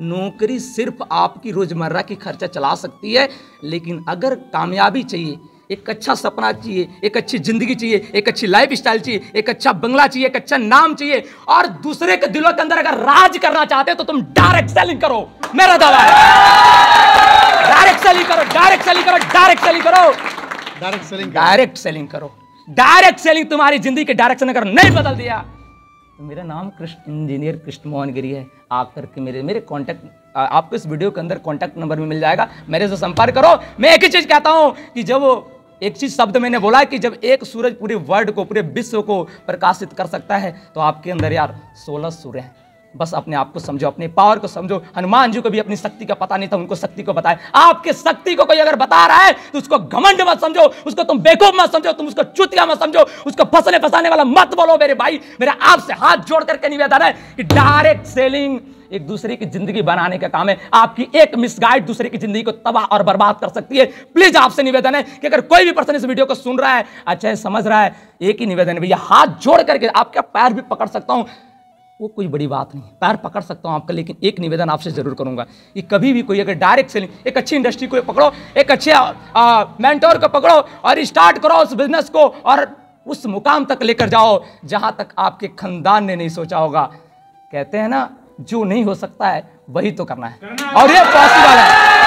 नौकरी सिर्फ आपकी रोज़मर्रा की खर्चा चला सकती है लेकिन अगर कामयाबी चाहिए एक अच्छा सपना चाहिए एक अच्छी ज़िंदगी चाहिए एक अच्छी लाइफ स्टाइल चाहिए एक अच्छा बंगला चाहिए एक अच्छा नाम चाहिए और दूसरे के दिलों के अंदर अगर राज करना चाहते हो तो तुम डायरेक्ट सेलिंग करो मेरा दावा है डायरेक्ट सेलिंग करो डायरेक्ट सेलिंग करो डायरेक्ट सेलिंग करो डायरेक्ट सेलिंग डायरेक्ट सेलिंग करो डायरेक्ट सेलिंग तुम्हारी जिंदगी के डायरेक्शन अगर नहीं बदल दिया तो मेरा नाम कृष्ण इंजीनियर कृष्ण मोहन गिरी है आप करके मेरे मेरे कॉन्टैक्ट आपको इस वीडियो के अंदर कॉन्टैक्ट नंबर भी मिल जाएगा मेरे से संपर्क करो मैं एक ही चीज़ कहता हूँ कि जब वो एक चीज शब्द मैंने बोला कि जब एक सूरज पूरे वर्ल्ड को पूरे विश्व को प्रकाशित कर सकता है तो आपके अंदर यार सोलह सूर्य हैं बस अपने आप को समझो अपने पावर को समझो हनुमान जी को भी अपनी शक्ति का पता नहीं था उनको शक्ति को बताए आपके शक्ति को कोई अगर बता रहा है तो उसको घमंड मत समझो उसको तुम बेकूब मत समझो तुम उसको चुतिया मत समझो उसको फंसने फसाने वाला मत बोलो मेरे भाई मेरा आपसे हाथ जोड़ करके निवेदन है कि डायरेक्ट सेलिंग एक दूसरे की जिंदगी बनाने का काम है आपकी एक मिसगाइड दूसरे की जिंदगी को तबाह और बर्बाद कर सकती है प्लीज आपसे निवेदन है कि अगर कोई भी पर्सन इस वीडियो को सुन रहा है अच्छा है समझ रहा है एक ही निवेदन है भैया हाथ जोड़ करके आपका पैर भी पकड़ सकता हूं वो कोई बड़ी बात नहीं पैर पकड़ सकता हूँ आपका लेकिन एक निवेदन आपसे ज़रूर करूँगा कि कभी भी कोई अगर डायरेक्ट सेलिंग एक अच्छी इंडस्ट्री को पकड़ो एक अच्छे मेंटोर को पकड़ो और स्टार्ट करो उस बिजनेस को और उस मुकाम तक लेकर जाओ जहाँ तक आपके खानदान ने नहीं सोचा होगा कहते हैं ना जो नहीं हो सकता है वही तो करना है और ये पॉसिबल है